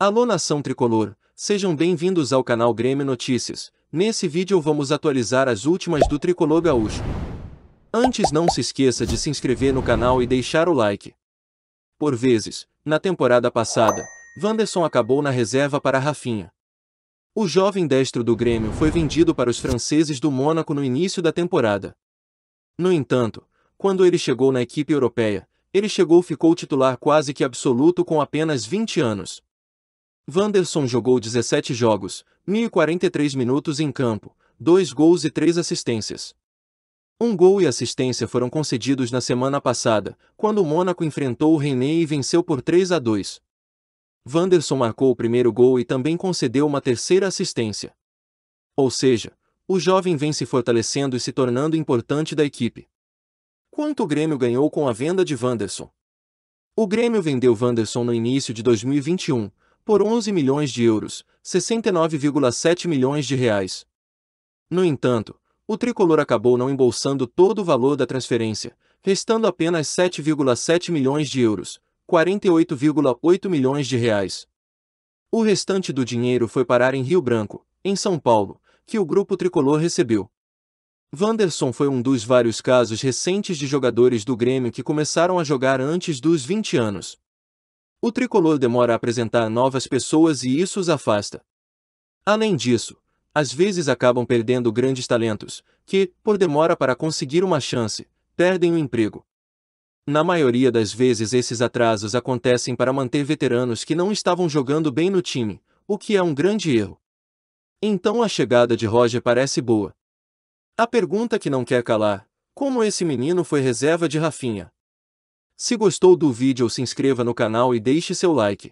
Alô nação tricolor, sejam bem-vindos ao canal Grêmio Notícias. Nesse vídeo vamos atualizar as últimas do tricolor gaúcho. Antes não se esqueça de se inscrever no canal e deixar o like. Por vezes, na temporada passada, Vanderson acabou na reserva para Rafinha. O jovem destro do Grêmio foi vendido para os franceses do Mônaco no início da temporada. No entanto, quando ele chegou na equipe europeia, ele chegou ficou titular quase que absoluto com apenas 20 anos. Vanderson jogou 17 jogos, 1.043 minutos em campo, 2 gols e 3 assistências. Um gol e assistência foram concedidos na semana passada, quando o Mônaco enfrentou o René e venceu por 3 a 2. Vanderson marcou o primeiro gol e também concedeu uma terceira assistência. Ou seja, o jovem vem se fortalecendo e se tornando importante da equipe. Quanto o Grêmio ganhou com a venda de Vanderson? O Grêmio vendeu Vanderson no início de 2021, por 11 milhões de euros, 69,7 milhões de reais. No entanto, o tricolor acabou não embolsando todo o valor da transferência, restando apenas 7,7 milhões de euros, 48,8 milhões de reais. O restante do dinheiro foi parar em Rio Branco, em São Paulo, que o grupo tricolor recebeu. Vanderson foi um dos vários casos recentes de jogadores do Grêmio que começaram a jogar antes dos 20 anos. O tricolor demora a apresentar novas pessoas e isso os afasta. Além disso, às vezes acabam perdendo grandes talentos, que, por demora para conseguir uma chance, perdem o emprego. Na maioria das vezes, esses atrasos acontecem para manter veteranos que não estavam jogando bem no time, o que é um grande erro. Então a chegada de Roger parece boa. A pergunta que não quer calar: como esse menino foi reserva de Rafinha? Se gostou do vídeo se inscreva no canal e deixe seu like.